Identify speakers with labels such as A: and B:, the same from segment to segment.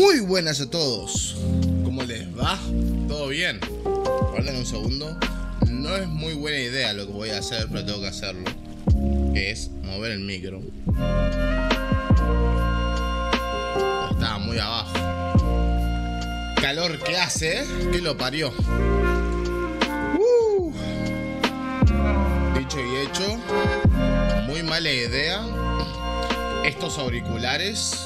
A: Muy buenas a todos. ¿Cómo les va? ¿Todo bien? Guarden un segundo. No es muy buena idea lo que voy a hacer, pero tengo que hacerlo. Que es mover el micro. Está muy abajo. Calor que hace, ¿eh? Que lo parió. Uh. Dicho y hecho. Muy mala idea. Estos auriculares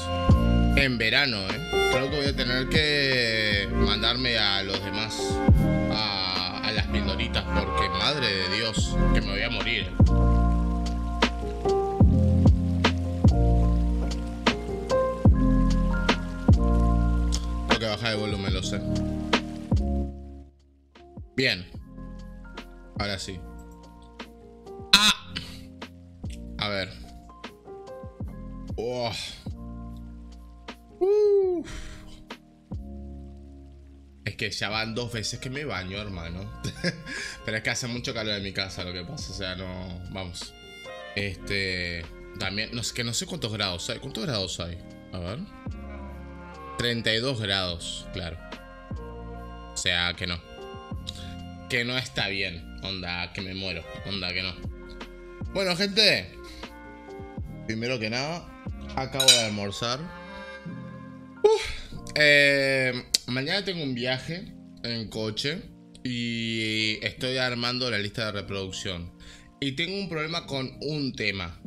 A: en verano, ¿eh? Creo que voy a tener que mandarme a los demás a, a las pindoritas. porque madre de Dios, que me voy a morir. Tengo que bajar el volumen, lo sé. Bien. Ahora sí. Ah. A ver. Oh. Es que ya van dos veces que me baño, hermano. Pero es que hace mucho calor en mi casa, lo que pasa. O sea, no. Vamos. Este. También. No sé, que no sé cuántos grados hay. ¿Cuántos grados hay? A ver. 32 grados, claro. O sea, que no. Que no está bien. Onda, que me muero. Onda, que no. Bueno, gente. Primero que nada, acabo de almorzar. Eh, mañana tengo un viaje en coche y estoy armando la lista de reproducción. Y tengo un problema con un tema.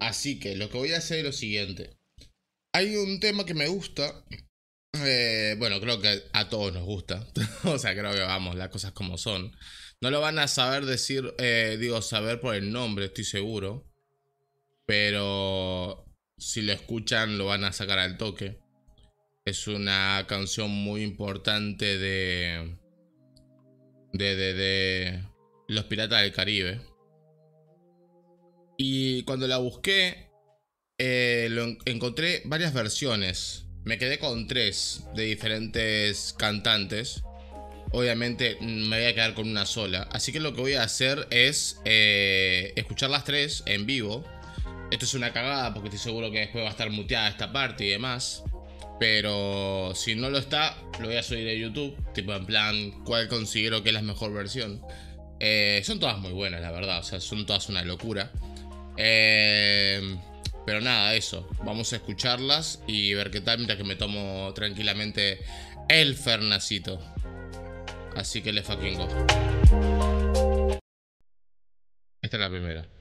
A: Así que lo que voy a hacer es lo siguiente. Hay un tema que me gusta. Eh, bueno, creo que a todos nos gusta. o sea, creo que vamos, las cosas como son. No lo van a saber decir, eh, digo, saber por el nombre, estoy seguro. Pero si lo escuchan, lo van a sacar al toque. Es una canción muy importante de, de, de, los Piratas del Caribe. Y cuando la busqué, eh, encontré varias versiones. Me quedé con tres de diferentes cantantes. Obviamente me voy a quedar con una sola. Así que lo que voy a hacer es eh, escuchar las tres en vivo. Esto es una cagada porque estoy seguro que después va a estar muteada esta parte y demás. Pero si no lo está, lo voy a subir a YouTube. Tipo, en plan, cuál considero que es la mejor versión. Eh, son todas muy buenas, la verdad. O sea, son todas una locura. Eh, pero nada, eso. Vamos a escucharlas y ver qué tal mientras que me tomo tranquilamente el fernacito. Así que le fucking go. Esta es la primera.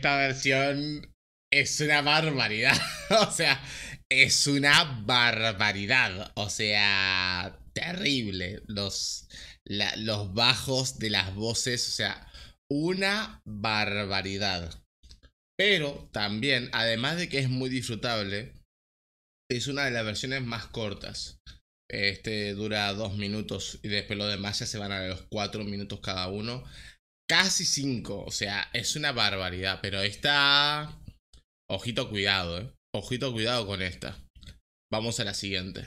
A: esta versión es una barbaridad. o sea, es una barbaridad. O sea, terrible. Los, los bajos de las voces, o sea, una barbaridad. Pero también, además de que es muy disfrutable, es una de las versiones más cortas. Este dura dos minutos y después lo demás ya se van a los cuatro minutos cada uno casi 5. O sea, es una barbaridad. Pero esta. Ojito cuidado, eh. Ojito cuidado con esta. Vamos a la siguiente.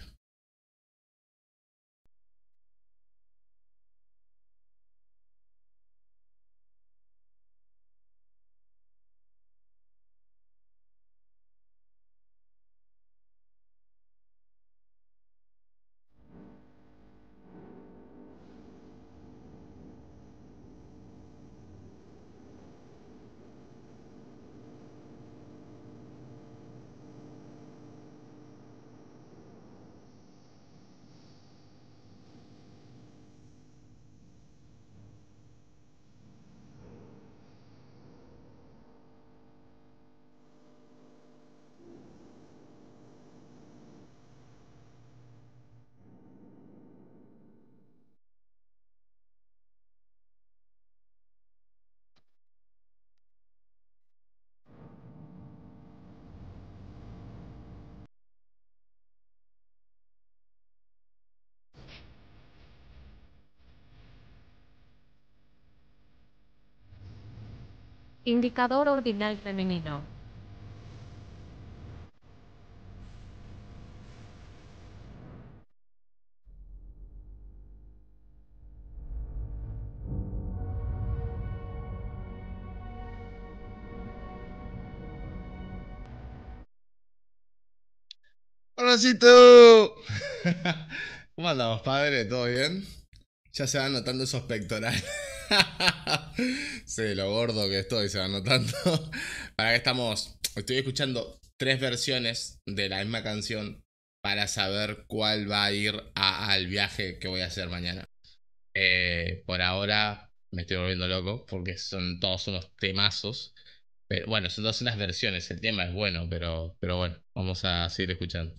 A: Indicador ordinal femenino. ¿Cómo andamos, padre? ¿Todo bien? Ya se van notando esos pectorales. sí, lo gordo que estoy, se van notando. Para que estamos. Estoy escuchando tres versiones de la misma canción para saber cuál va a ir al viaje que voy a hacer mañana. Eh, por ahora me estoy volviendo loco porque son todos unos temazos. bueno, son todas unas versiones. El tema es bueno, pero, pero bueno, vamos a seguir escuchando.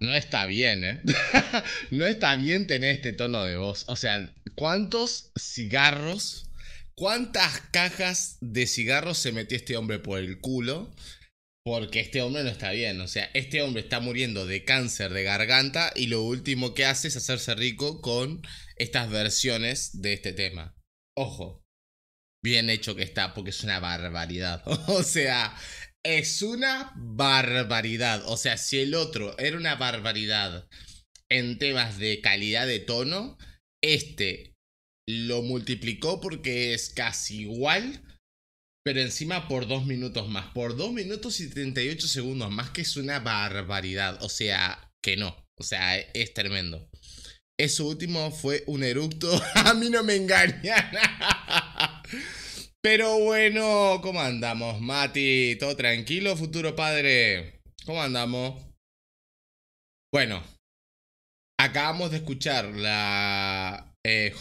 A: No está bien, ¿eh? no está bien tener este tono de voz. O sea, ¿cuántos cigarros, cuántas cajas de cigarros se metió este hombre por el culo? Porque este hombre no está bien. O sea, este hombre está muriendo de cáncer de garganta y lo último que hace es hacerse rico con estas versiones de este tema. Ojo, bien hecho que está, porque es una barbaridad. o sea, es una barbaridad. O sea, si el otro era una barbaridad en temas de calidad de tono, este lo multiplicó porque es casi igual, pero encima por dos minutos más. Por dos minutos y ocho segundos más, que es una barbaridad. O sea, que no. O sea, es tremendo. Eso último fue un eructo. A mí no me engañan. Pero bueno, ¿cómo andamos, Mati? ¿Todo tranquilo, futuro padre? ¿Cómo andamos? Bueno, acabamos de escuchar la eh,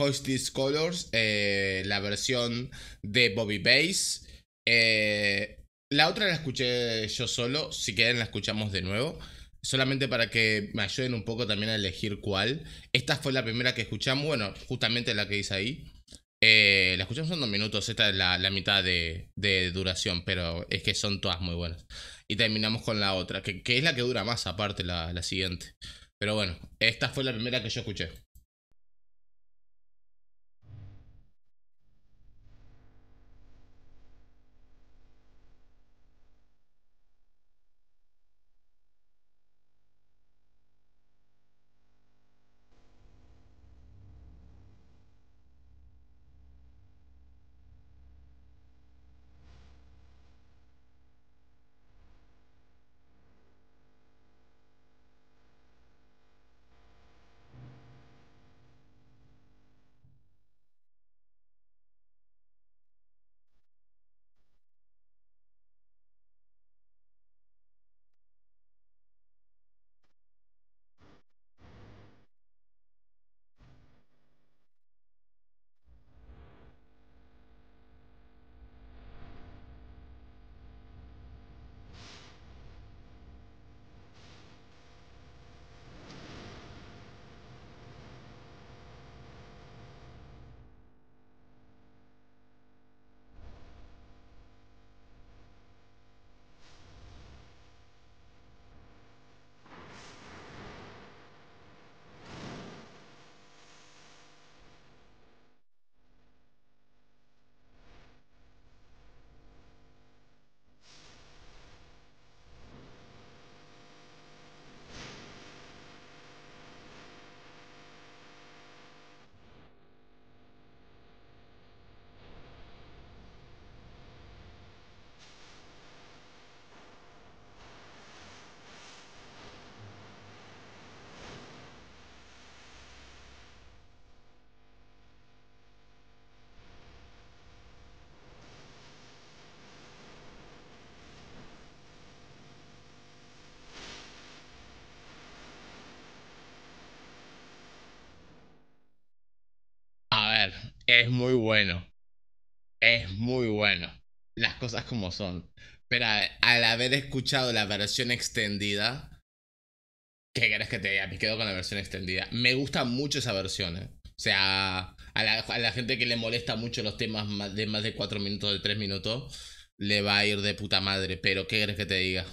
A: Colors, eh, la versión de Bobby Bass. Eh, la otra la escuché yo solo, si quieren la escuchamos de nuevo. Solamente para que me ayuden un poco también a elegir cuál. Esta fue la primera que escuchamos, bueno, justamente la que dice ahí. Eh, la escuchamos en dos minutos, esta es la, mitad de, duración, pero es que son todas muy buenas. Y terminamos con la otra, que, es la que dura más aparte, la, la siguiente. Pero bueno, esta fue la primera que yo escuché. es muy bueno. Es muy bueno. Las cosas como son. Pero al haber escuchado la versión extendida, ¿qué querés que te diga? Me quedo con la versión extendida. Me gusta mucho esa versión, ¿eh? O sea, a la, gente que le molesta mucho los temas de más de 4 minutos, de 3 minutos, le va a ir de puta madre. Pero, ¿qué querés que te diga?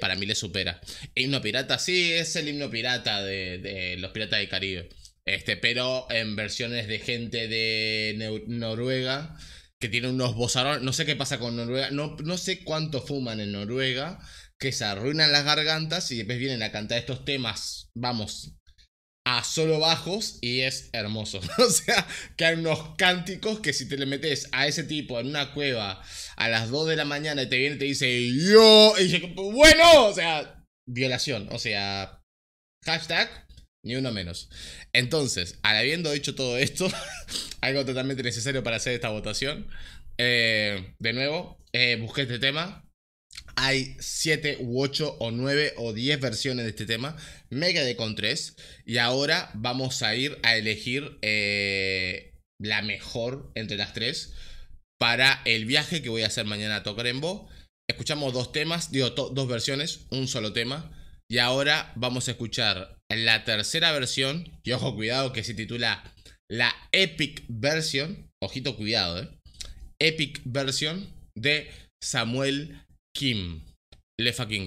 A: para mí le supera. Himno pirata, sí, es el himno pirata de, de los piratas del Caribe. Este, pero en versiones de gente de Noruega que tiene unos bozarrones. No sé qué pasa con Noruega. No, no sé cuánto fuman en Noruega. Que se arruinan las gargantas y después vienen a cantar estos temas. Vamos. A solo bajos y es hermoso. o sea, que hay unos cánticos que si te le metes a ese tipo en una cueva a las 2 de la mañana y te viene y te dice yo. Y yo, bueno, o sea, violación. O sea, hashtag ni uno menos. Entonces, habiendo dicho todo esto, algo totalmente necesario para hacer esta votación, eh, de nuevo, eh, busqué este tema. Hay 7 u 8 o 9 o 10 versiones de este tema. Me quedé con 3. Y ahora vamos a ir a elegir eh, la mejor entre las 3 para el viaje que voy a hacer mañana a Tocarembo. Escuchamos dos temas, digo, dos versiones, un solo tema. Y ahora vamos a escuchar la tercera versión, y ojo, cuidado, que se titula la Epic Version, ojito, cuidado, ¿eh? Epic Version de Samuel Kim. Le fucking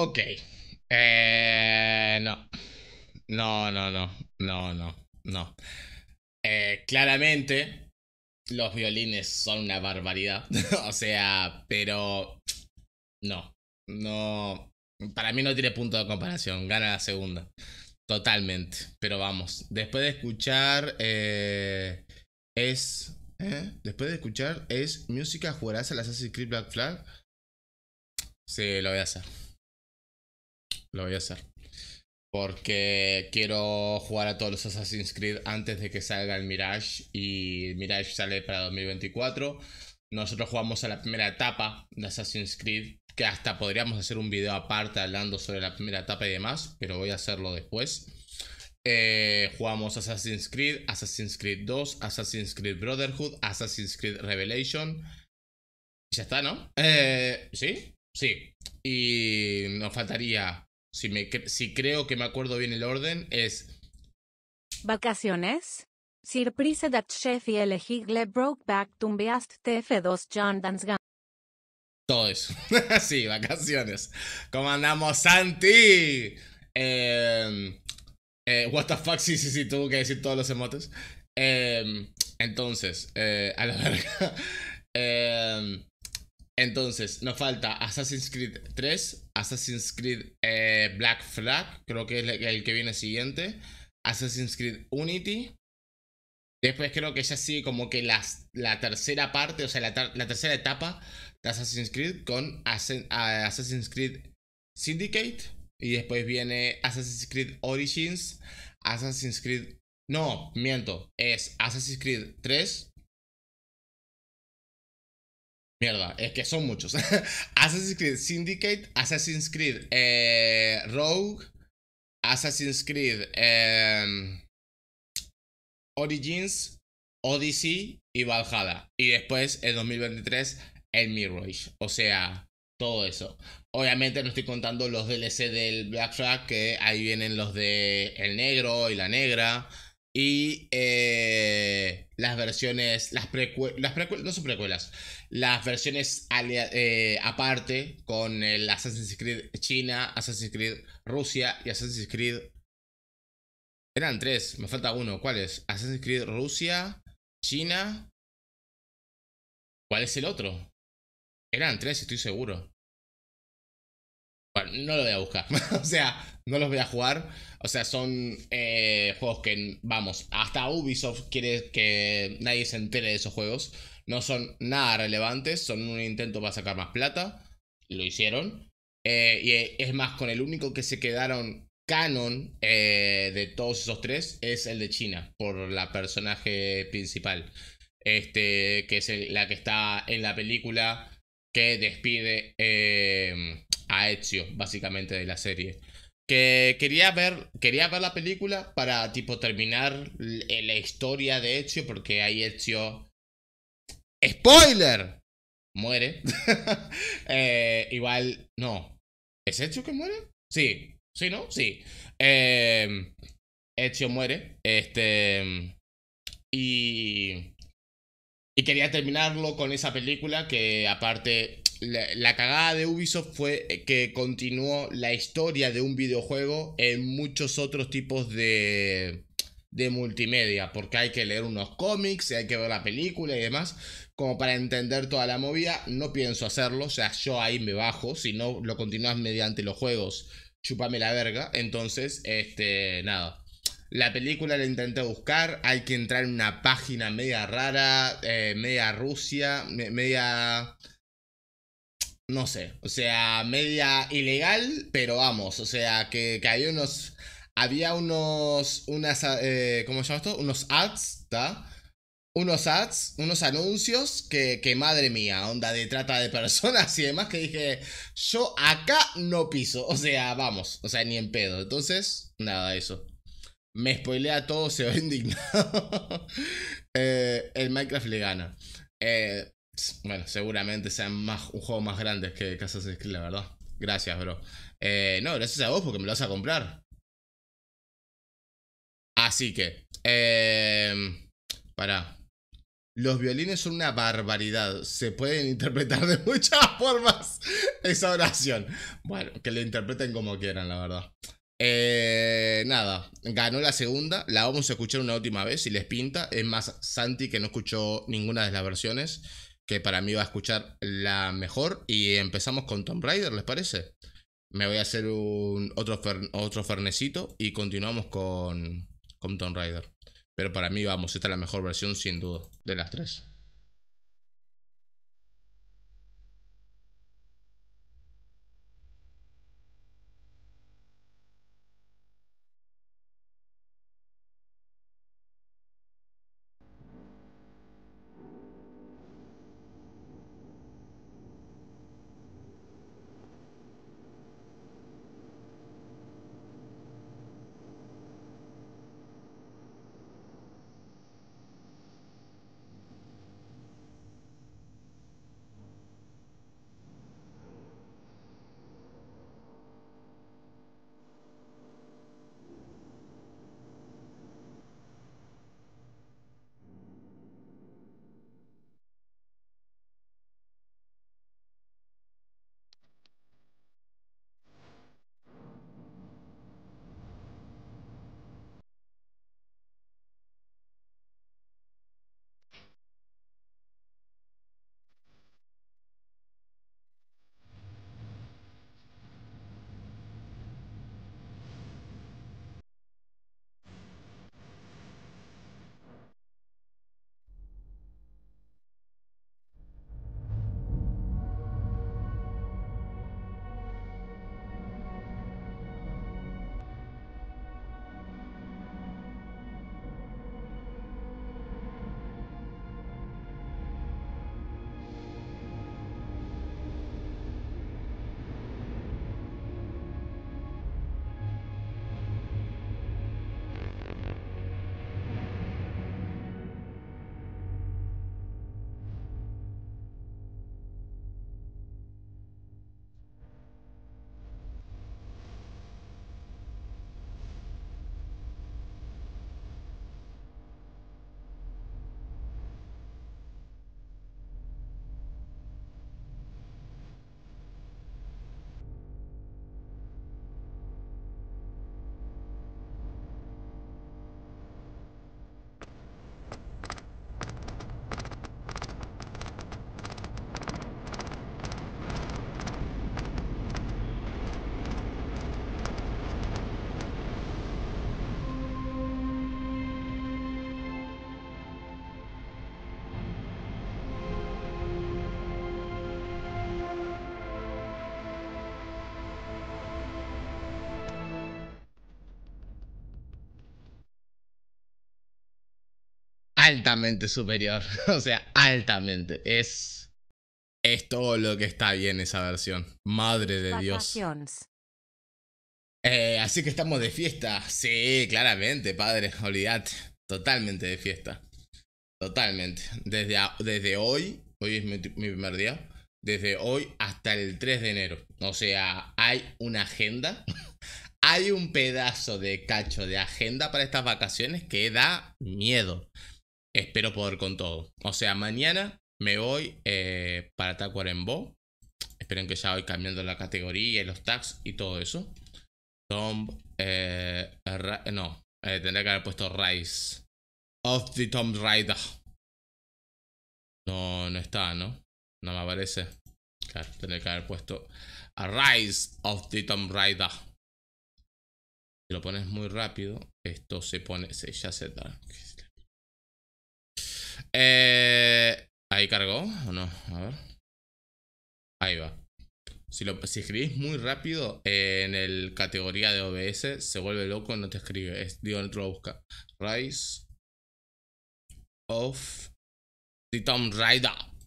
A: Ok. Eh, no. No, no, no. No, no, no. Eh, claramente, los violines son una barbaridad. o sea, pero. No. No. Para mí no tiene punto de comparación. Gana la segunda. Totalmente. Pero vamos. Después de escuchar. Eh, es. Después de escuchar, es música jugarás al Assassin's Creed Black Flag. Sí, lo voy a hacer. Lo voy a hacer. Porque quiero jugar a todos los Assassin's Creed antes de que salga el Mirage. Y el Mirage sale para 2024. Nosotros jugamos a la primera etapa de Assassin's Creed. Que hasta podríamos hacer un video aparte hablando sobre la primera etapa y demás. Pero voy a hacerlo después. Eh, jugamos Assassin's Creed, Assassin's Creed 2, Assassin's Creed Brotherhood, Assassin's Creed Revelation. Ya está, ¿no? Eh, sí, sí. Y nos faltaría si, me, si creo que me acuerdo bien el orden, es... Vacaciones. broke back Tumbeast TF2 John Dansgan. Todo eso. sí, vacaciones. ¿Cómo andamos, Santi? Em, eh, what the fuck, sí, sí, sí, tuvo que decir todos los emotes. Em, entonces, eh, a la verga. Em, entonces, nos falta Assassin's Creed 3, Assassin's Creed eh, Black Flag, creo que es el que viene siguiente. Assassin's Creed Unity. Después creo que es así como que la tercera parte, o sea, la, la, tercera etapa de Assassin's Creed con Assassin's Creed Syndicate. Y después viene Assassin's Creed Origins, Assassin's Creed... No, miento, es Assassin's Creed 3, Mierda, es que son muchos. Assassin's Creed Syndicate, Assassin's Creed eh, Rogue, Assassin's Creed em, Origins, Odyssey y Valhalla. Y después, en 2023, el Mirage. O sea, todo eso. Obviamente no estoy contando los DLC del Black Track que ahí vienen los de El Negro y la Negra y eh, las versiones, las precuelas, no son precuelas, las versiones eh, aparte con el Assassin's Creed China, Assassin's Creed Rusia y Assassin's Creed... Eran tres, me falta uno, ¿cuál es? Assassin's Creed Rusia, China... ¿Cuál es el otro? Eran tres, estoy seguro no lo voy a buscar. o sea, no los voy a jugar. O sea, son eh, juegos que, vamos, hasta Ubisoft quiere que nadie se entere de esos juegos. No son nada relevantes, son un intento para sacar más plata. Lo hicieron. Eh, y es más, con el único que se quedaron canon eh, de todos esos tres es el de China, por la personaje principal. Este, que es la que está en la película que despide em, a Ezio, básicamente, de la serie. Que quería ver, quería ver la película para, tipo, terminar la historia de Ezio, porque ahí Ezio... ¡Spoiler! Muere. Eh, igual, no. ¿Es Ezio que muere? Sí. ¿Sí, no? Sí. Eh, Ezio muere. Este... Y... Y quería terminarlo con esa película que aparte la, cagada de Ubisoft fue que continuó la historia de un videojuego en muchos otros tipos de, multimedia, porque hay que leer unos cómics, hay que ver la película y demás, como para entender toda la movida. No pienso hacerlo, o sea, yo ahí me bajo, si no lo continúas mediante los juegos, chúpame la verga. Entonces, este, nada. La película la intenté buscar, hay que entrar en una página media rara, eh, media Rusia, media... No sé, o sea, media ilegal, pero vamos, o sea, que, cayó había unos... Había unos... Unas, eh, ¿Cómo se llama esto? Unos ads, ¿está? Unos ads, unos anuncios que, que madre mía, onda de trata de personas y demás, que dije, yo acá no piso, o sea, vamos, o sea, ni en pedo. Entonces, nada, eso me spoilea todo, se ve indignado. Eh, el Minecraft le gana. Eh, bueno, seguramente sean un juego más grande que Casas de Creed, la verdad. Gracias, bro. Eh, no, gracias a vos porque me lo vas a comprar. Así que, em, pará. Los violines son una barbaridad. Se pueden interpretar de muchas formas esa oración. Bueno, que lo interpreten como quieran, la verdad. Eh, nada, ganó la segunda, la vamos a escuchar una última vez si les pinta. Es más, Santi que no escuchó ninguna de las versiones, que para mí va a escuchar la mejor. Y empezamos con Tomb Raider, ¿les parece? Me voy a hacer un, otro, otro fernecito y continuamos con, con Tomb Raider. Pero para mí, vamos, esta es la mejor versión sin duda de las tres. altamente superior. o sea, altamente. Es. Es todo lo que está bien esa versión. Madre de Dios. Eh, así que estamos de fiesta. Sí, claramente, padre. Olvidate. Totalmente de fiesta. Totalmente. Desde, desde hoy, hoy es mi, mi, primer día, desde hoy hasta el 3 de enero. O sea, hay una agenda, hay un pedazo de cacho de agenda para estas vacaciones que da miedo espero poder con todo. O sea, mañana me voy eh, para Tacuarembó. Esperen que ya voy cambiando la categoría y los tags y todo eso. Tom. Eh, no, eh, tendré que haber puesto Rise of the Tomb Raider. No, no está, ¿no? No me aparece. Claro, tendría que haber puesto Rise of the Tomb Raider. Si lo pones muy rápido, esto se pone, se, ya se da. Eh, ¿Ahí cargó o no? A ver. Ahí va. Si, lo, escribís muy rápido eh, en el categoría de OBS, se vuelve loco y no te escribe. digo, no te lo busca. Rise of the Tomb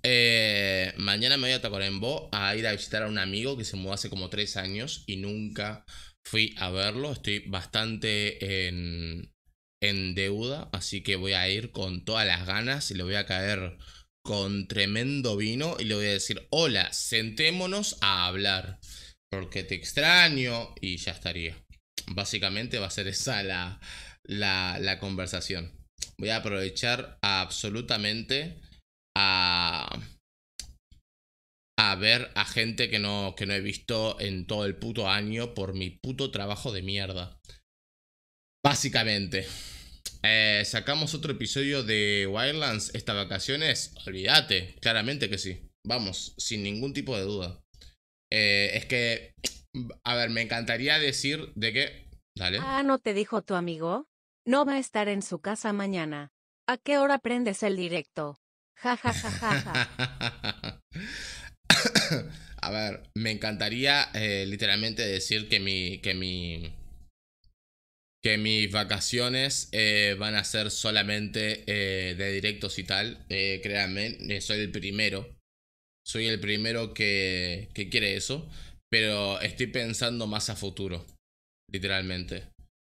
A: eh, mañana me voy a Tacuarembó a ir a visitar a un amigo que se mudó hace como tres años y nunca fui a verlo. Estoy bastante en, en deuda, así que voy a ir con todas las ganas y le voy a caer con tremendo vino y le voy a decir, hola, sentémonos a hablar, porque te extraño y ya estaría. Básicamente va a ser esa la, la, la conversación. Voy a aprovechar absolutamente a, a ver a gente que no, que no he visto en todo el puto año por mi puto trabajo de mierda. Básicamente. Eh, sacamos otro episodio de Wildlands estas vacaciones. Olvídate, claramente que sí. Vamos, sin ningún tipo de duda. Eh, es que, a ver, me encantaría decir de que... Dale. Ah, ¿no te dijo tu amigo? No va a estar en su casa mañana. ¿A qué hora prendes el directo? Ja, ja, ja, ja, ja. a ver, me encantaría eh, literalmente decir que mi, que mi que mis vacaciones eh, van a ser solamente eh, de directos y tal. Eh, créanme, soy el primero. Soy el primero que, que quiere eso. Pero estoy pensando más a futuro, literalmente.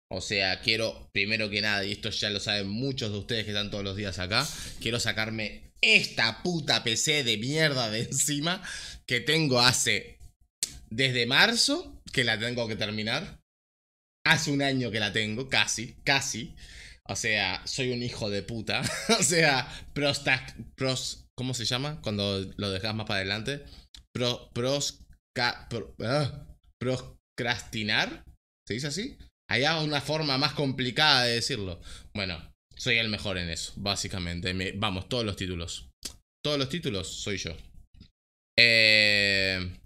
A: O sea, quiero, primero que nada, y esto ya lo saben muchos de ustedes que están todos los días acá, quiero sacarme esta puta PC de mierda de encima que tengo hace desde marzo, que la tengo que terminar hace un año que la tengo, casi, casi. O sea, soy un hijo de puta. o sea, prostac, pros, ¿cómo se llama? Cuando lo dejas más para adelante. Pro, pros, ah, procrastinar. ¿Se dice así? Hay una forma más complicada de decirlo. Bueno, soy el mejor en eso, básicamente. vamos, todos los títulos. Todos los títulos soy yo. Eh,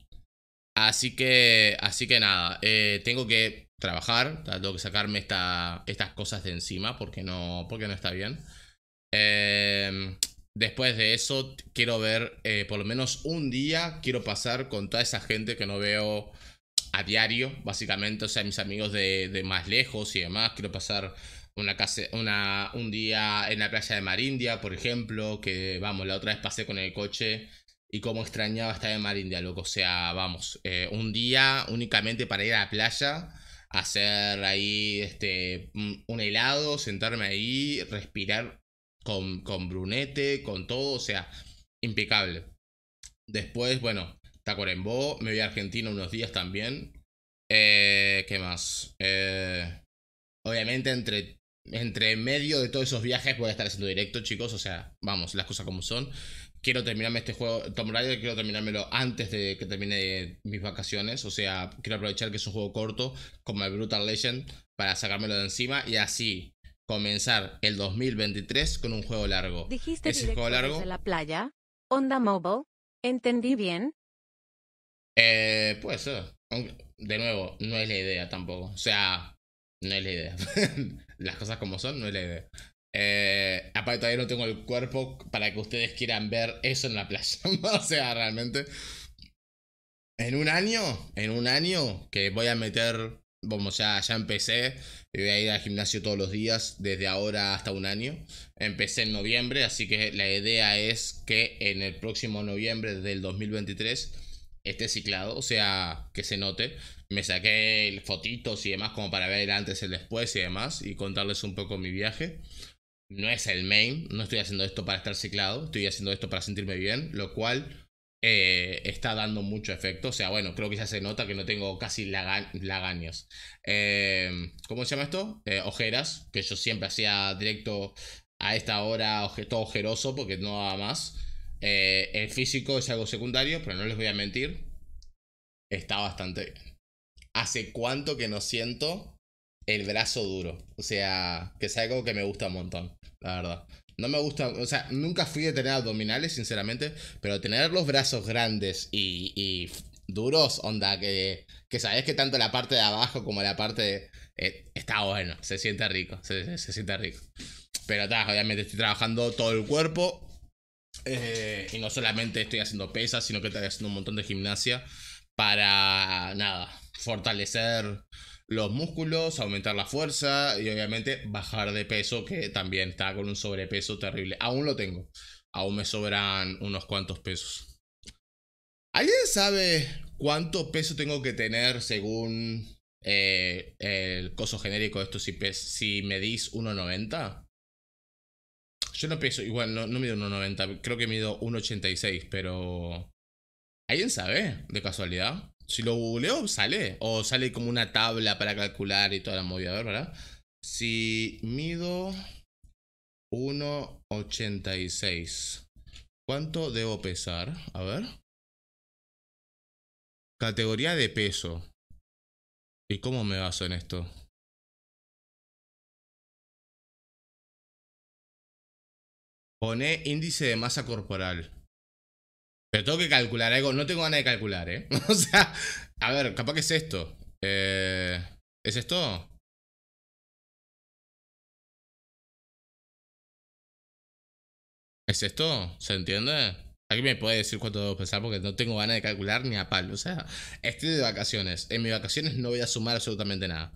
A: así que, así que nada, eh, tengo que trabajar, tengo que sacarme estas cosas de encima porque no, porque no está bien. Em, después de eso, quiero ver eh, por lo menos un día, quiero pasar con toda esa gente que no veo a diario, básicamente, o sea, mis amigos de, más lejos y demás, quiero pasar una casa, un día en la playa de Marindia, por ejemplo, que vamos, la otra vez pasé con el coche y como extrañaba estar en Marindia, loco, o sea, vamos, eh, un día únicamente para ir a la playa hacer ahí este, un helado, sentarme ahí, respirar con, con brunete, con todo, o sea, impecable. Después, bueno, Tacuarembó, me voy a Argentina unos días también. Eh, ¿Qué más? Eh, obviamente entre, entre medio de todos esos viajes voy a estar haciendo directo, chicos, o sea, vamos, las cosas como son quiero terminarme este juego, Tomb Raider, quiero terminármelo antes de que termine mis vacaciones. O sea, quiero aprovechar que es un juego corto, como el Brutal Legend, para sacármelo de encima y así comenzar el 2023 con un juego largo. ¿Dijiste un juego largo, la playa? ¿Onda Mobile? ¿Entendí bien? Eh, puede ser. De nuevo, no es la idea tampoco. O sea, no es la idea. Las cosas como son, no es la idea. Eh, aparte, todavía no tengo el cuerpo para que ustedes quieran ver eso en la playa. o sea, realmente. En un año, en un año que voy a meter, vamos ya, ya empecé, voy a ir al gimnasio todos los días desde ahora hasta un año. Empecé en noviembre, así que la idea es que en el próximo noviembre del 2023 esté ciclado, o sea, que se note. Me saqué fotitos y demás como para ver el antes, el después y demás y contarles un poco mi viaje no es el main, no estoy haciendo esto para estar ciclado, estoy haciendo esto para sentirme bien, lo cual eh, está dando mucho efecto. O sea, bueno, creo que ya se nota que no tengo casi lagaños eh, ¿Cómo se llama esto? Eh, ojeras, que yo siempre hacía directo a esta hora, todo ojeroso, porque no daba más. el físico es algo secundario, pero no les voy a mentir. Está bastante ¿Hace cuánto que no siento el brazo duro. O sea, que es algo que me gusta un montón, la verdad. No me gusta, o sea, nunca fui de tener abdominales, sinceramente, pero tener los brazos grandes y, y duros, onda, que, que sabes que tanto la parte de abajo como la parte de, eh, está bueno, se siente rico, se, siente rico. Pero obviamente estoy trabajando todo el cuerpo eh, y no solamente estoy haciendo pesas, sino que estoy haciendo un montón de gimnasia para, nada, fortalecer los músculos, aumentar la fuerza y obviamente bajar de peso, que también está con un sobrepeso terrible. Aún lo tengo. Aún me sobran unos cuantos pesos. ¿Alguien sabe cuánto peso tengo que tener según eh, el coso genérico de esto si, si medís 1,90? Yo no peso, igual no, no mido 1,90, creo que mido 1,86, pero... ¿Alguien sabe, de casualidad? Si lo googleo, sale. O sale como una tabla para calcular y toda la movida, ¿verdad? Si mido 1,86, ¿cuánto debo pesar? A ver. Categoría de peso. ¿Y cómo me baso en esto? Pone índice de masa corporal. Pero tengo que calcular algo. No tengo ganas de calcular, ¿eh? o sea, a ver, capaz que es esto. Eh, ¿Es esto? ¿Es esto? ¿Se entiende? Aquí me puede decir cuánto debo pensar porque no tengo ganas de calcular ni a palo. O sea, estoy de vacaciones. En mis vacaciones no voy a sumar absolutamente nada.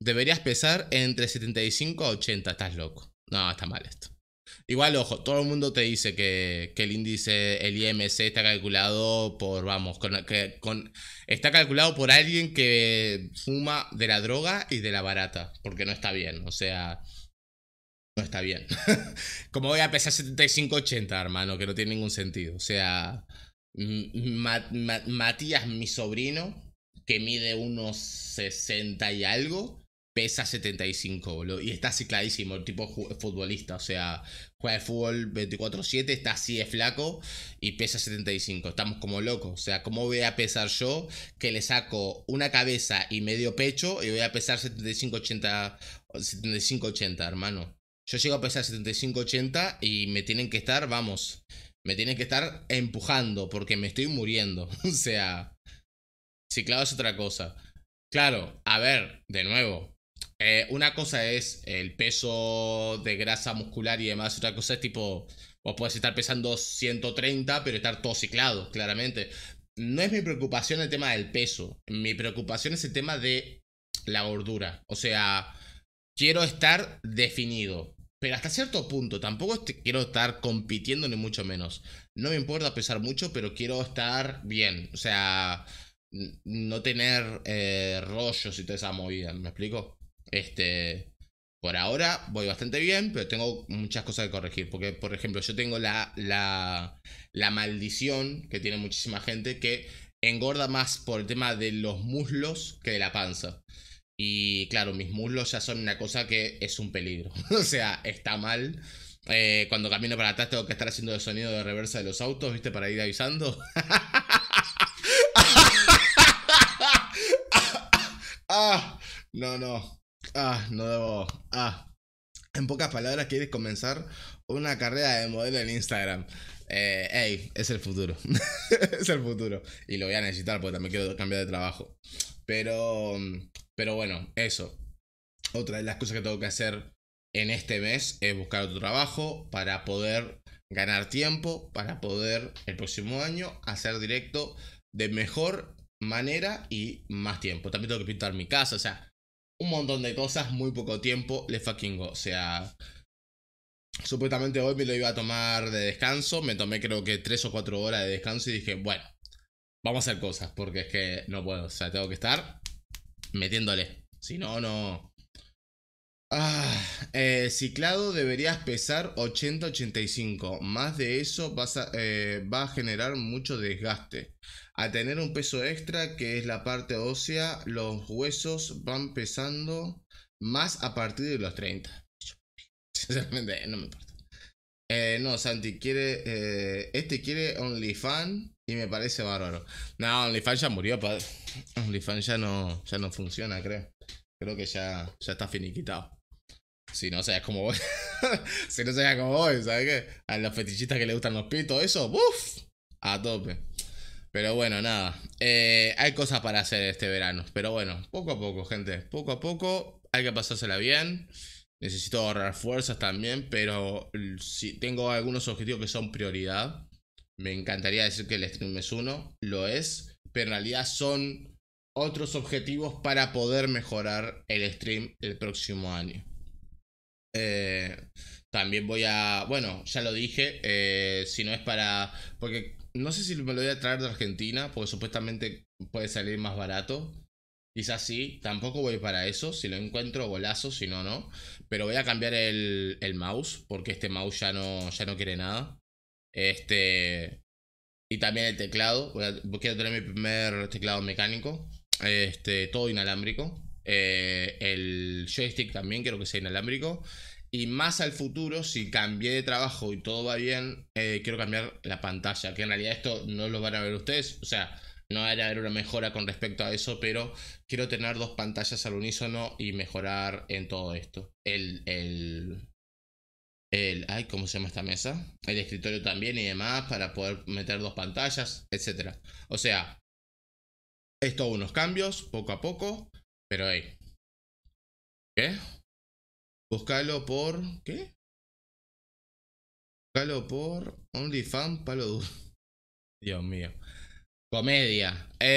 A: Deberías pesar entre 75 a 80. Estás loco. No, está mal esto. Igual, ojo, todo el mundo te dice que, el índice, el IMC está calculado por, vamos, con, que, con, está calculado por alguien que fuma de la droga y de la barata, porque no está bien, o sea, no está bien. Como voy a pesar 75-80, hermano, que no tiene ningún sentido. O sea, Matías, mi sobrino, que mide unos 60 y algo, pesa 75, boludo. Y está cicladísimo, el tipo futbolista. O sea, juega de fútbol 24-7, está así de flaco y pesa 75. Estamos como locos. O sea, ¿cómo voy a pesar yo que le saco una cabeza y medio pecho y voy a pesar 75-80, 75-80, hermano? Yo llego a pesar 75-80 y me tienen que estar, vamos, me tienen que estar empujando porque me estoy muriendo. o sea, ciclado es otra cosa. Claro, a ver, de nuevo, eh, una cosa es el peso de grasa muscular y demás, otra cosa es tipo, vos podés estar pesando 130, pero estar todo ciclado, claramente. No es mi preocupación el tema del peso, mi preocupación es el tema de la gordura. O sea, quiero estar definido, pero hasta cierto punto, tampoco quiero estar compitiendo ni mucho menos. No me importa pesar mucho, pero quiero estar bien, o sea, no tener eh, rollos y toda esa movida, ¿me explico? Este, por ahora voy bastante bien, pero tengo muchas cosas que corregir. Porque, por ejemplo, yo tengo la, la, la maldición que tiene muchísima gente que engorda más por el tema de los muslos que de la panza. Y claro, mis muslos ya son una cosa que es un peligro. o sea, está mal. Eh, cuando camino para atrás tengo que estar haciendo el sonido de reversa de los autos, ¿viste? Para ir avisando. Ah, no, no. Ah, no debo. Ah. En pocas palabras, quieres comenzar una carrera de modelo en Instagram. Eh, es el futuro. es el futuro. Y lo voy a necesitar porque también quiero cambiar de trabajo. Pero. Pero bueno, eso. Otra de las cosas que tengo que hacer en este mes es buscar otro trabajo para poder ganar tiempo, para poder el próximo año hacer directo de mejor manera y más tiempo. También tengo que pintar mi casa, o sea, un montón de cosas, muy poco tiempo, le fucking go. O sea, supuestamente hoy me lo iba a tomar de descanso, me tomé creo que 3 o 4 horas de descanso y dije, bueno, vamos a hacer cosas, porque es que no puedo, o sea, tengo que estar metiéndole. Si no, no. Ah, eh, ciclado deberías pesar 80-85. Más de eso vas eh, va a generar mucho desgaste a tener un peso extra, que es la parte ósea, los huesos van pesando más a partir de los 30. Sinceramente, no me importa. Eh, no, Santi, quiere. Eh, este quiere OnlyFans y me parece bárbaro. No, OnlyFan ya murió, padre. OnlyFan ya no, ya no funciona, creo. Creo que ya, ya está finiquitado. Si no seas como voy, si no seas como voy, ¿sabes qué? A los fetichistas que le gustan los pitos, eso, ¡buf! a tope. Pero bueno, nada. Eh, hay cosas para hacer este verano. Pero bueno, poco a poco, gente. Poco a poco hay que pasársela bien. Necesito ahorrar fuerzas también, pero si tengo algunos objetivos que son prioridad. Me encantaría decir que el stream es uno, lo es, pero en realidad son otros objetivos para poder mejorar el stream el próximo año. Eh, también voy a. Bueno, ya lo dije. Eh, si no es para. Porque no sé si me lo voy a traer de Argentina. Porque supuestamente puede salir más barato. Quizás sí. Tampoco voy para eso. Si lo encuentro, golazo. Si no, no. Pero voy a cambiar el, mouse. Porque este mouse ya no, ya no quiere nada. Este. Y también el teclado. quiero tener mi primer teclado mecánico. Este. Todo inalámbrico. Eh, el joystick también quiero que sea inalámbrico. Y más al futuro, si cambié de trabajo y todo va bien, eh, quiero cambiar la pantalla. Que en realidad esto no lo van a ver ustedes. O sea, no va a haber una mejora con respecto a eso, pero quiero tener dos pantallas al unísono y mejorar en todo esto. El, el, el, ay, ¿cómo se llama esta mesa? El escritorio también y demás para poder meter dos pantallas, etc. O sea, Esto unos cambios, poco a poco. Pero ahí. ¿Qué? Búscalo por. ¿Qué? Búscalo por OnlyFans Palo Dios mío. Comedia. Eh,